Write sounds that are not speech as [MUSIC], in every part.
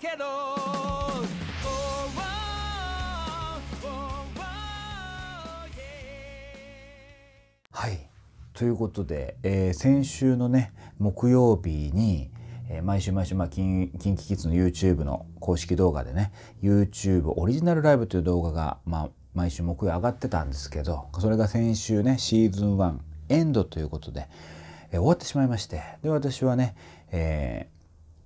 けどはいということで、えー、先週のね木曜日に、えー、毎週毎週、まあ、KinKiKids の YouTube の公式動画でね YouTube オリジナルライブという動画が、まあ、毎週木曜上がってたんですけどそれが先週ねシーズン1エンドということで、えー、終わってしまいましてで私はね、え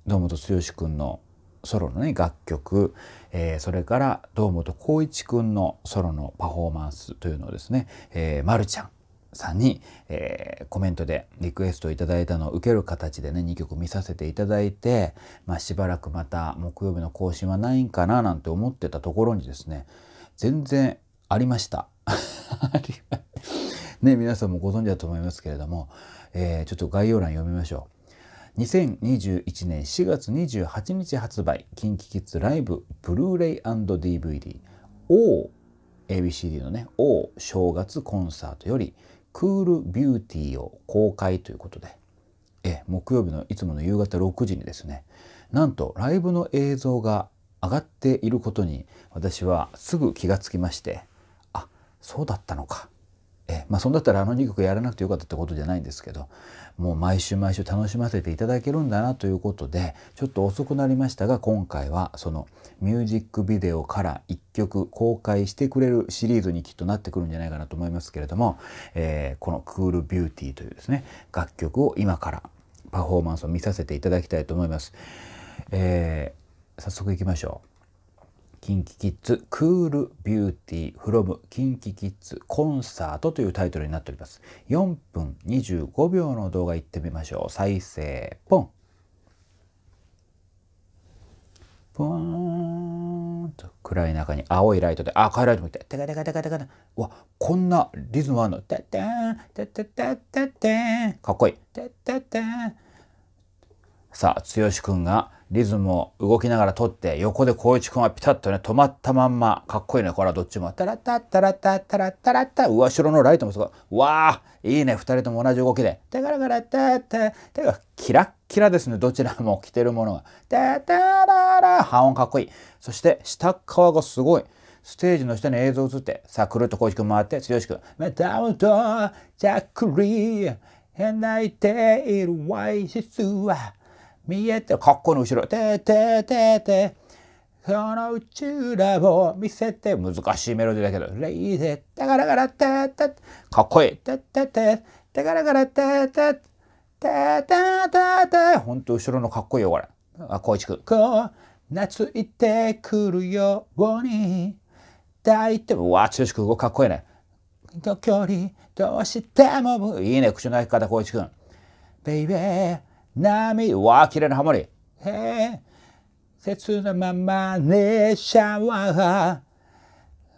ー、堂本剛くんのソロのね楽曲、えー、それから堂本光一くんのソロのパフォーマンスというのをですね、えー、まるちゃんさんに、えー、コメントでリクエストいただいたのを受ける形でね2曲見させていただいて、まあ、しばらくまた木曜日の更新はないんかななんて思ってたところにですね全然ありました。[LAUGHS] ね皆さんもご存知だと思いますけれども、えー、ちょっと概要欄読みましょう。2021年4月28日発売 KinKiKids ライブブルーレイ &DVD「O」ABCD のね「O 正月コンサート」より「クールビューティー」を公開ということでえ木曜日のいつもの夕方6時にですねなんとライブの映像が上がっていることに私はすぐ気がつきましてあそうだったのかえまあ、そんだったらあの2曲やらなくてよかったってことじゃないんですけどもう毎週毎週楽しませていただけるんだなということでちょっと遅くなりましたが今回はそのミュージックビデオから1曲公開してくれるシリーズにきっとなってくるんじゃないかなと思いますけれども、えー、この「クールビューティー」というですね楽曲を今からパフォーマンスを見させていただきたいと思います。えー、早速いきましょう。キンキキッズクールビューティーフロムキンキキッズコンサートというタイトルになっております。4分25秒の動画いってみましょう。再生、ポン。ポーンと暗い中に青いライトで、あ、赤いライトもいて、テカテカテカテカテわ、こんなリズムあるの。テテン、テテテテテン。かっこいい。テテテン。さあ、剛くんがリズムを動きながら取って横で光一くんはピタッとね止まったまんまかっこいいねこれはどっちもタラッタッタラッタッタラッタラッタう後ろのライトもすごいわあいいね2人とも同じ動きでタカラカラッタッタてかキラッキラですねどちらも着てるものがタタララ半音かっこいいそして下側がすごいステージの下に映像映ってさあくるっと光一くん回って剛君メタウンとジャックリー泣いているワイシスは」見えて、かっこの後ろ、てててて、その宇宙ラボを見せて、難しいメロディーだけど、レイで、だからから、てて、かっこいい、ててて、だからから、てて、てててて、ほんと後ろのかっこいいよ、これ。あ、こういちくん。こう、懐いてくるように、抱いても、うわ、剛くん、かっこいいね。距離、どうしても、いいね、口の開き方、こういちくん。ベイベー。波、わ、綺麗なハモリ。へえ。切なままね、シャワー。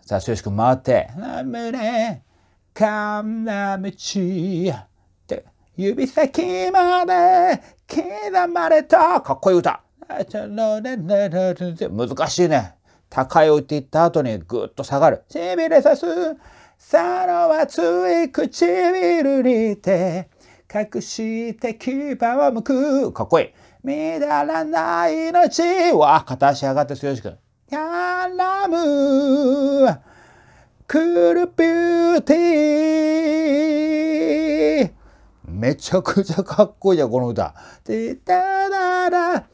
さあ、剛君回って。あ、胸、かんな道。指先まで刻まれた。かっこいい歌。難しいね。高いって言った後にぐっと下がる。しびれさす。さロはつい唇にて。隠して牙を向く。かっこいい。乱らない命は片足上がって剛しく。らむ。クールビューティー。めちゃくちゃかっこいいじゃん、この歌。てたらら。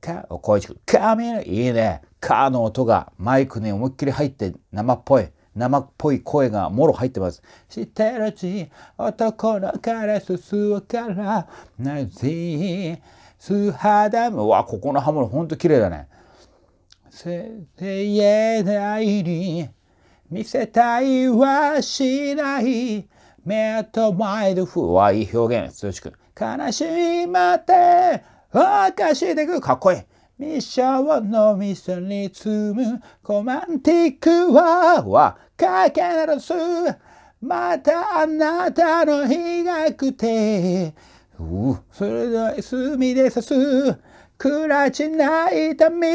か、こういちく。髪の、いいね。かの音がマイクに思いっきり入って生っぽい。生っぽい声がもろ入ってます。してるち男の彼らすうからなぜ素肌もうわここの刃物ほんと綺麗だね。せせえないに見せたいはしない目と前でふわいい表現剛君悲しまっておかしいでくかっこいいミシャをのみそに積むコマンティックははかけならすまたあなたの日がくてそれでは墨で刺すくらちない痛み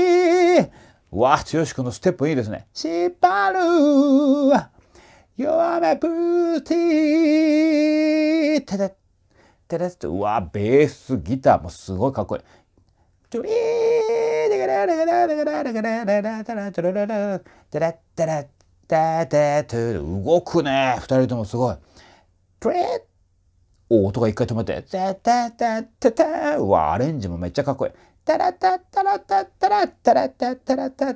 わあ剛君のステップいいですね縛る弱めプティーてて。テて。スうわベースギターもすごいかっこいい。動くね2人ともすごい。トお音が一回止まって。ダダダダダうわアレンジもめっちゃかっこいい。タラタタラタタラタラタタタ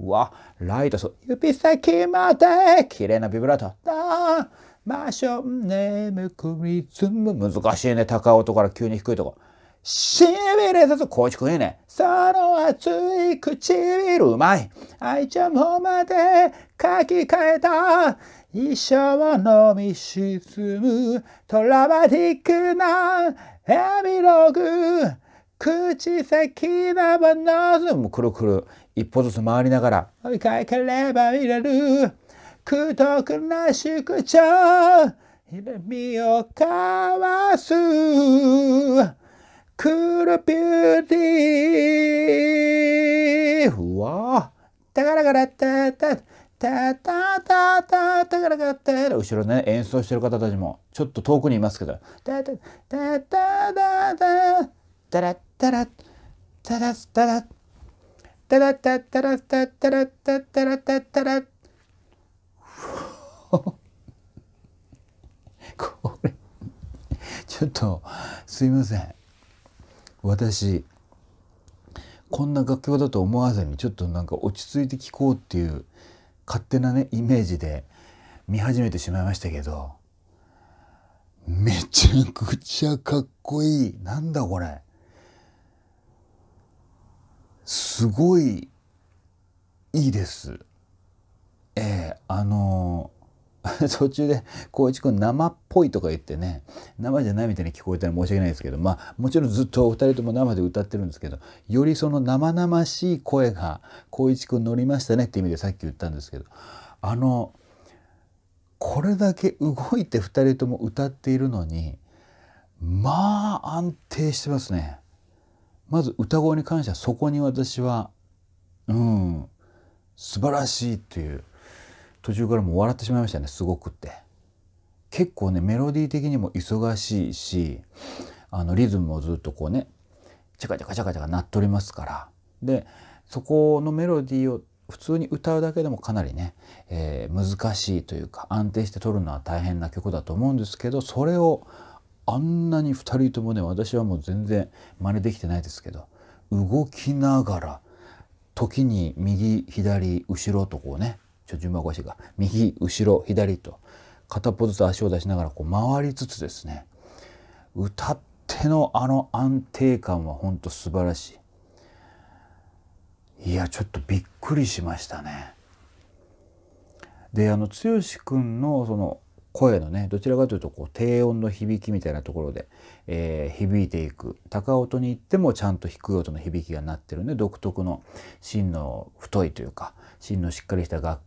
うわライトそう指先まで綺麗なビブラート。ダマションネームクリズム難しいね高い音から急に低いとこ。しびれさぞ、こうちくいね。その熱い唇うまい。愛ちゃんもまで書き換えた。一生飲み沈むトラマティックなエビログ。口先なばなずうくるくる。一歩ずつ回りながら。追いかければ見れる。くとくな宿長。ひらみをかわす。クルビューティーうわタだからがらタた、タたタた、タ後ろね、演奏してる方たちも、ちょっと遠くにいますけど。たた、タたたタ、タらたタたらタら、たタたたタたタらたタらタたら。これ、ちょっと、すいません。私こんな楽曲だと思わずにちょっとなんか落ち着いて聴こうっていう勝手なねイメージで見始めてしまいましたけどめちゃくちゃかっこいいなんだこれすごいいいですええー、あの [LAUGHS] 途中で光一くん生っぽいとか言ってね生じゃないみたいに聞こえたら申し訳ないですけどまあもちろんずっとお二人とも生で歌ってるんですけどよりその生々しい声が光一くん乗りましたねって意味でさっき言ったんですけどあのこれだけ動いて二人とも歌っているのにまあ安定してますね。まず歌声に関してはそこに私はうん素晴らしいという。途中からもう笑ってしまいましたねすごくって。結構ねメロディー的にも忙しいしあのリズムもずっとこうねチャカチャカチャカチャカ鳴っておりますからでそこのメロディーを普通に歌うだけでもかなりね、えー、難しいというか安定して撮るのは大変な曲だと思うんですけどそれをあんなに2人ともね私はもう全然真似できてないですけど動きながら時に右左後ろとこうねちょ順番越しが右後ろ左と片っぽずつ足を出しながらこう回りつつですね歌ってのあの安定感はほんと素晴らしいいやちょっとびっくりしましたね。であの剛君のその声のねどちらかというとこう低音の響きみたいなところで、えー、響いていく高音に行ってもちゃんと低い音の響きがなってるんで独特の芯の太いというか芯のしっかりした楽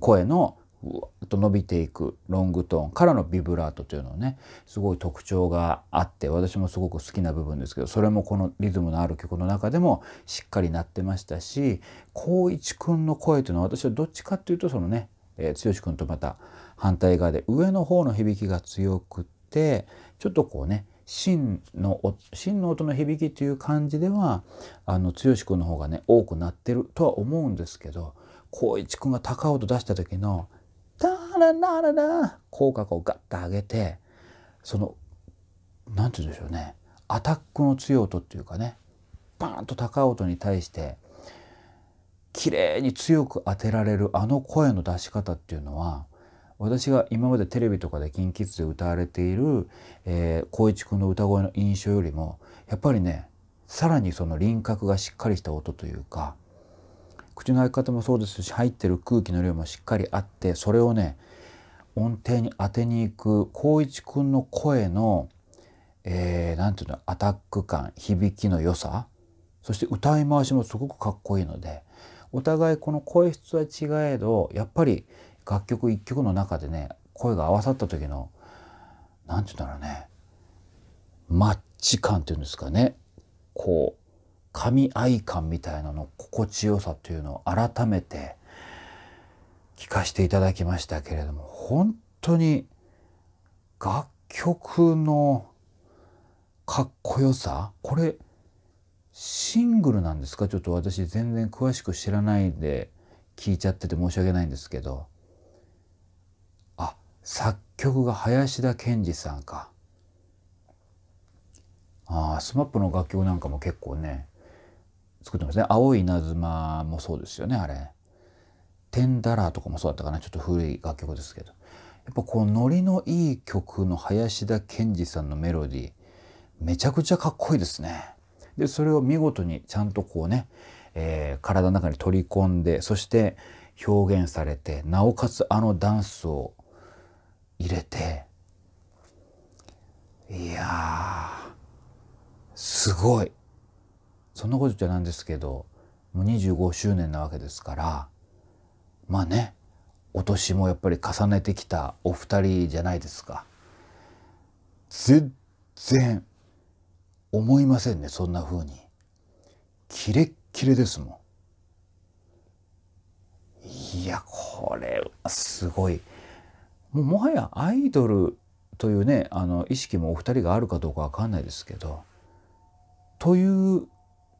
声のうわっと伸びていくロングトーンからのビブラートというのをねすごい特徴があって私もすごく好きな部分ですけどそれもこのリズムのある曲の中でもしっかり鳴ってましたし光一くんの声というのは私はどっちかっていうとそのね、えー、剛くんとまた反対側で上の方の響きが強くってちょっとこうね真の真の音の響きという感じではあの剛くんの方がね多くなってるとは思うんですけど光一君が高音出した時の「ダララララ」口角をガッと上げてその何て言うんでしょうねアタックの強い音っていうかねバーンと高音に対して綺麗に強く当てられるあの声の出し方っていうのは私が今までテレビとかで KinKids で歌われている光、えー、一君の歌声の印象よりもやっぱりねさらにその輪郭がしっかりした音というか口の開き方もそうですし入ってる空気の量もしっかりあってそれをね音程に当てにいく光一くんの声の何、えー、て言うのアタック感響きの良さそして歌い回しもすごくかっこいいのでお互いこの声質は違えどやっぱり楽曲一曲の中でね声が合わさった時の何て言うんだろうねマッチ感っていうんですかねこう神愛感みたいなの心地よさというのを改めて聞かせていただきましたけれども本当に楽曲のかっこよさこれシングルなんですかちょっと私全然詳しく知らないで聞いちゃってて申し訳ないんですけどあ作曲が林田賢二さんかああ SMAP の楽曲なんかも結構ね作ってますね。青い稲妻もそうですよね、あれ。テンダラーとかもそうだったかな。ちょっと古い楽曲ですけど。やっぱこう、ノリのいい曲の林田賢治さんのメロディー、めちゃくちゃかっこいいですね。で、それを見事にちゃんとこうね、えー、体の中に取り込んで、そして表現されて、なおかつあのダンスを入れて、いやすごい。そんなことじゃなんですけどもう25周年なわけですからまあねお年もやっぱり重ねてきたお二人じゃないですか。全然思いませんねそんな風に。キレッキレですもん。いやこれはすごい。ももはやアイドルというねあの意識もお二人があるかどうかわかんないですけどという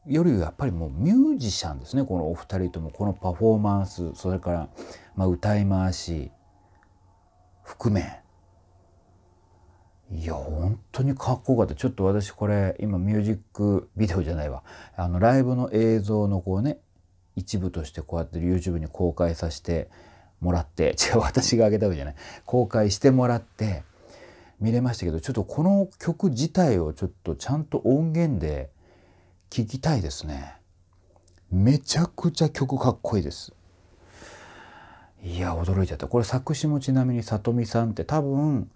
よりやっぱりもうミュージシャンですねこのお二人ともこのパフォーマンスそれから、まあ、歌い回し含めいや本当にかっこよかったちょっと私これ今ミュージックビデオじゃないわあのライブの映像のこうね一部としてこうやって YouTube に公開させてもらって [LAUGHS] 違う私があげたわけじゃない公開してもらって見れましたけどちょっとこの曲自体をちょっとちゃんと音源で聞きたいですねめちゃくちゃ曲かっこいいですいや驚いちゃったこれ作詞もちなみに里見さんって多分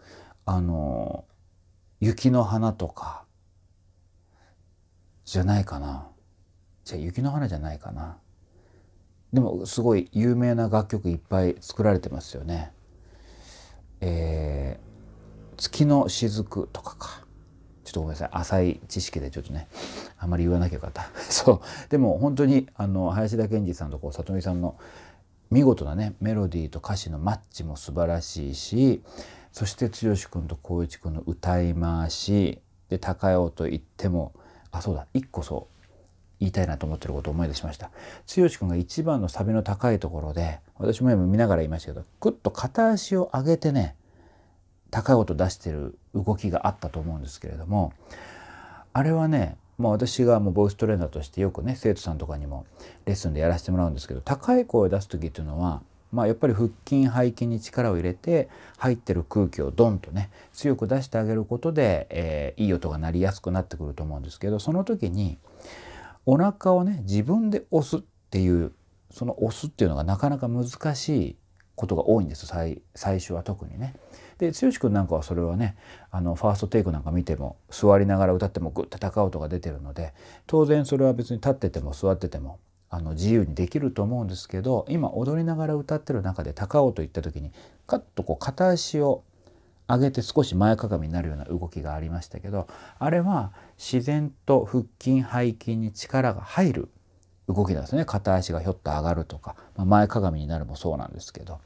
あの「雪の花」とかじゃないかなじゃあ雪の花じゃないかなでもすごい有名な楽曲いっぱい作られてますよね。えー、月の雫とかか。ちょっとごめんなさい浅い知識でちょっとねあんまり言わなきゃよかった [LAUGHS] そうでも本当にあの林田健二さんとこう里見さんの見事なねメロディーと歌詞のマッチも素晴らしいしそして剛君と光一君の歌い回しで高尾と言ってもあそうだ一個そう言いたいなと思ってることを思い出しました。剛君が一番のサビの高いところで私も今見ながら言いましたけどくっと片足を上げてね高い音出してる動きがあったと思うんですけれどもあれはねもう私がもうボイストレーナーとしてよくね生徒さんとかにもレッスンでやらせてもらうんですけど高い声を出す時っていうのは、まあ、やっぱり腹筋背筋に力を入れて入ってる空気をドンとね強く出してあげることで、えー、いい音が鳴りやすくなってくると思うんですけどその時にお腹をね自分で押すっていうその押すっていうのがなかなか難しいことが多いんです最初は特にね。で剛君なんかはそれはねあのファーストテイクなんか見ても座りながら歌ってもグッと高音が出てるので当然それは別に立ってても座っててもあの自由にできると思うんですけど今踊りながら歌ってる中で高音といった時にカッとこう片足を上げて少し前かがみになるような動きがありましたけどあれは自然と腹筋背筋に力が入る動きなんですね片足がひょっと上がるとか、まあ、前かがみになるもそうなんですけど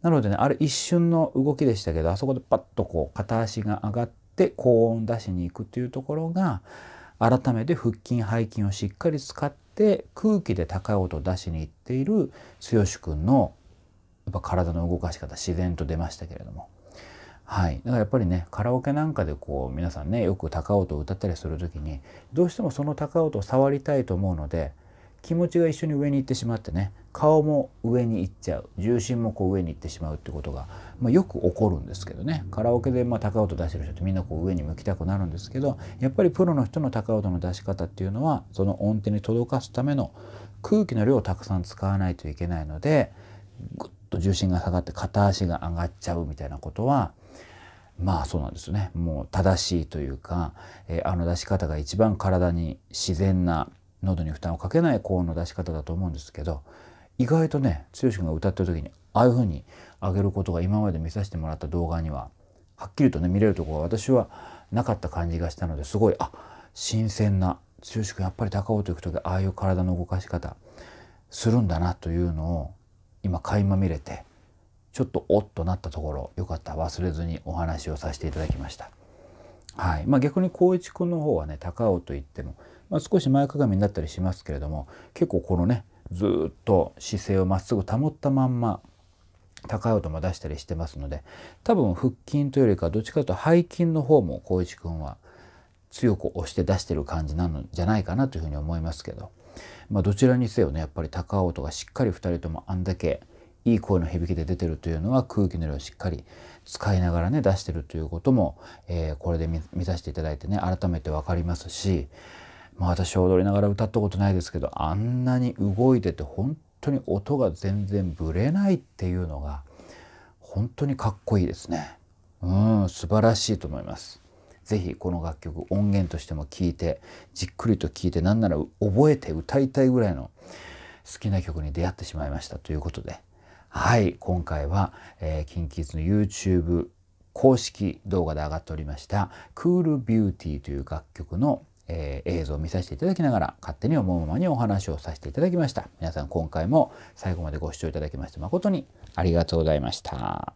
なのでねあれ一瞬の動きでしたけどあそこでパッとこう片足が上がって高音出しに行くというところが改めて腹筋背筋をしっかり使って空気で高い音を出しに行っている剛くんのやっぱ体の動かし方自然と出ましたけれども。はい、だからやっぱりねカラオケなんかでこう皆さんねよく高音を歌ったりする時にどうしてもその高音を触りたいと思うので気持ちが一緒に上に行ってしまってね顔も上に行っちゃう重心もこう上に行ってしまうってことが、まあ、よく起こるんですけどねカラオケでま高音出してる人ってみんなこう上に向きたくなるんですけどやっぱりプロの人の高音の出し方っていうのはその音程に届かすための空気の量をたくさん使わないといけないのでぐっと重心が下がって片足が上がっちゃうみたいなことはまあそうなんですねもう正しいというか、えー、あの出し方が一番体に自然な喉に負担をかけない高音の出し方だと思うんですけど意外とね剛君が歌ってる時にああいう風に上げることが今まで見させてもらった動画にははっきりとね見れるとこが私はなかった感じがしたのですごいあ新鮮な剛君やっぱり高尾と行く時ああいう体の動かし方するんだなというのを今垣間見れてちょっとおっとなったところよかった忘れずにお話をさせていただきました。はいまあ、逆に光一君の方はね高尾といってもまあ、少し前かがみになったりしますけれども結構このねずっと姿勢をまっすぐ保ったまんま高い音も出したりしてますので多分腹筋というよりかどっちかというと背筋の方も光一くんは強く押して出してる感じなのじゃないかなというふうに思いますけど、まあ、どちらにせよねやっぱり高い音がしっかり2人ともあんだけいい声の響きで出てるというのは空気の量をしっかり使いながらね出してるということも、えー、これで見さしていただいてね改めて分かりますしまあ、私は踊りながら歌ったことないですけどあんなに動いてて本当に音が全然ぶれないっていうのが本当にかっこいいですね。うん素晴らしいと思います。ぜひこの楽曲音源としても聴いてじっくりと聴いてなんなら覚えて歌いたいぐらいの好きな曲に出会ってしまいましたということではい今回は、えー、キンキ k i の YouTube 公式動画で上がっておりました「クールビューティーという楽曲のえー、映像を見させていただきながら勝手に思うままにお話をさせていただきました。皆さん今回も最後までご視聴いただきまして誠にありがとうございました。